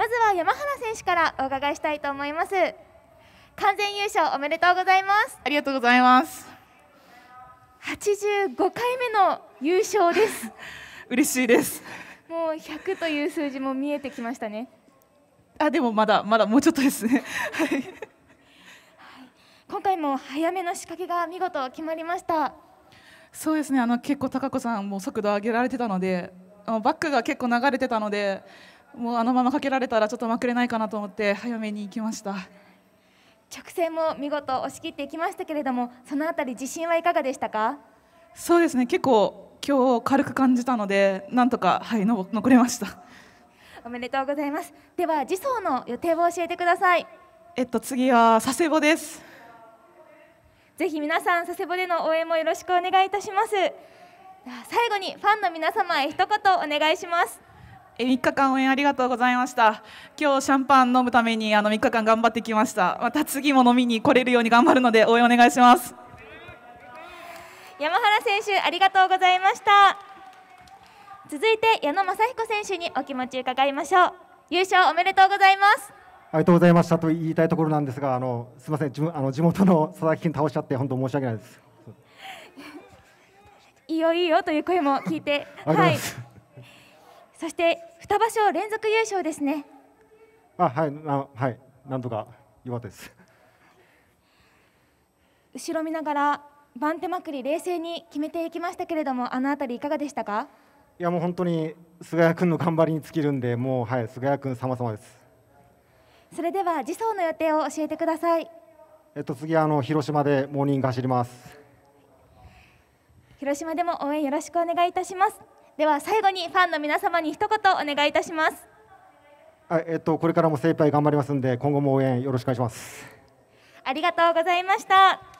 まずは山原選手からお伺いしたいと思います完全優勝おめでとうございますありがとうございます85回目の優勝です 嬉しいですもう100という数字も見えてきましたねあでもまだまだもうちょっとですね はい、今回も早めの仕掛けが見事決まりましたそうですねあの結構高子さんも速度上げられてたのであのバックが結構流れてたのでもうあのままかけられたらちょっとまくれないかなと思って早めに行きました直線も見事押し切っていきましたけれどもそのあたり自信はいかがでしたかそうですね結構今日軽く感じたのでなんとかはいの残れましたおめでとうございますでは次走の予定を教えてくださいえっと次は佐世保ですぜひ皆さん佐世保での応援もよろしくお願いいたします最後にファンの皆様へ一言お願いしますえ3日間応援ありがとうございました今日シャンパン飲むためにあの3日間頑張ってきましたまた次も飲みに来れるように頑張るので応援お願いします山原選手ありがとうございました続いて矢野正彦選手にお気持ち伺いましょう優勝おめでとうございますありがとうございましたと言いたいところなんですがあのすみません自分あの地元の佐々木君倒しちゃって本当申し訳ないです いいよいいよという声も聞いてはいそして2場所連続優勝ですねあはいなはいなとか良かです 後ろ見ながら番手まくり冷静に決めていきましたけれどもあのあたりいかがでしたかいやもう本当に菅谷君の頑張りに尽きるんでもうはい菅谷君様様ですそれでは次走の予定を教えてくださいえっと次あの広島でモーニング走ります広島でも応援よろしくお願いいたしますでは最後にファンの皆様に一言お願いいたしますはいえっとこれからも精一杯頑張りますんで今後も応援よろしくお願いしますありがとうございました